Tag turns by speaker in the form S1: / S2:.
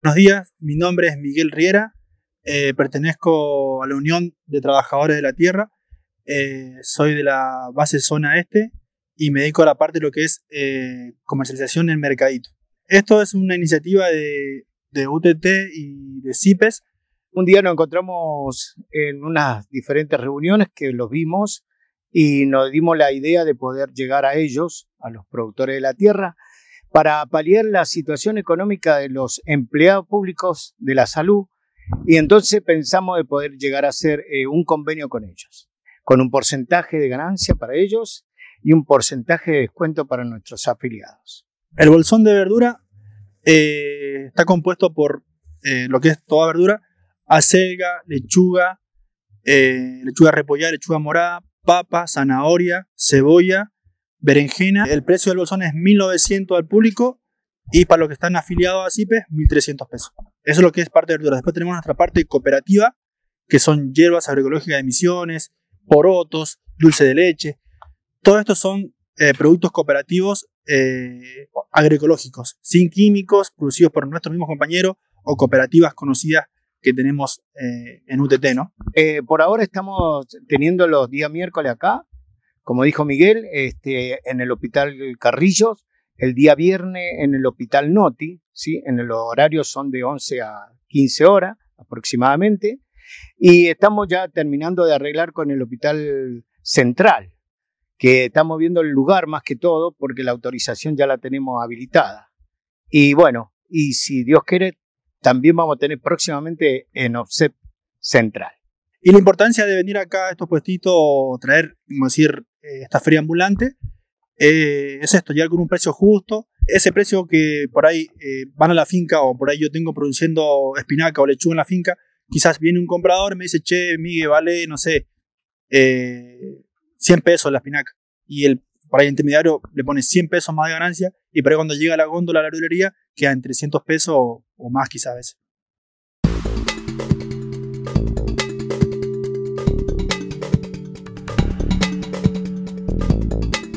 S1: Buenos días, mi nombre es Miguel Riera, eh, pertenezco a la Unión de Trabajadores de la Tierra, eh, soy de la base Zona Este y me dedico a la parte de lo que es eh, comercialización en mercadito. Esto es una iniciativa de,
S2: de UTT y de CIPES. Un día nos encontramos en unas diferentes reuniones que los vimos y nos dimos la idea de poder llegar a ellos, a los productores de la tierra, para paliar la situación económica de los empleados públicos de la salud y entonces pensamos de poder llegar a hacer eh, un convenio con ellos, con un porcentaje de ganancia para ellos y un porcentaje de descuento para nuestros afiliados. El bolsón de verdura eh, está compuesto
S1: por eh, lo que es toda verdura, acelga, lechuga, lechuga repollada, lechuga morada, papa, zanahoria, cebolla, Berenjena, el precio del bolsón es 1900 al público y para los que están afiliados a CIPES, 1300 pesos. Eso es lo que es parte de verduras. Después tenemos nuestra parte cooperativa, que son hierbas agroecológicas de emisiones, porotos, dulce de leche. Todos estos son eh, productos cooperativos eh, agroecológicos, sin químicos, producidos por nuestros mismos compañeros
S2: o cooperativas conocidas que tenemos eh, en UTT, ¿no? por ahora estamos teniendo los días miércoles acá como dijo Miguel, este, en el Hospital Carrillos, el día viernes en el Hospital Noti, ¿sí? en el horario son de 11 a 15 horas aproximadamente, y estamos ya terminando de arreglar con el Hospital Central, que estamos viendo el lugar más que todo porque la autorización ya la tenemos habilitada. Y bueno, y si Dios quiere, también vamos a tener próximamente en OFSEP Central. Y la importancia de
S1: venir acá a estos puestitos, traer, como decir, eh, esta feria ambulante, eh, es esto, llegar con un precio justo, ese precio que por ahí eh, van a la finca o por ahí yo tengo produciendo espinaca o lechuga en la finca, quizás viene un comprador y me dice, che, Miguel, vale, no sé, 100 pesos la espinaca. Y el, por ahí el intermediario le pone 100 pesos más de ganancia y por ahí cuando llega la góndola a la librería queda en 300 pesos o, o más quizás a veces.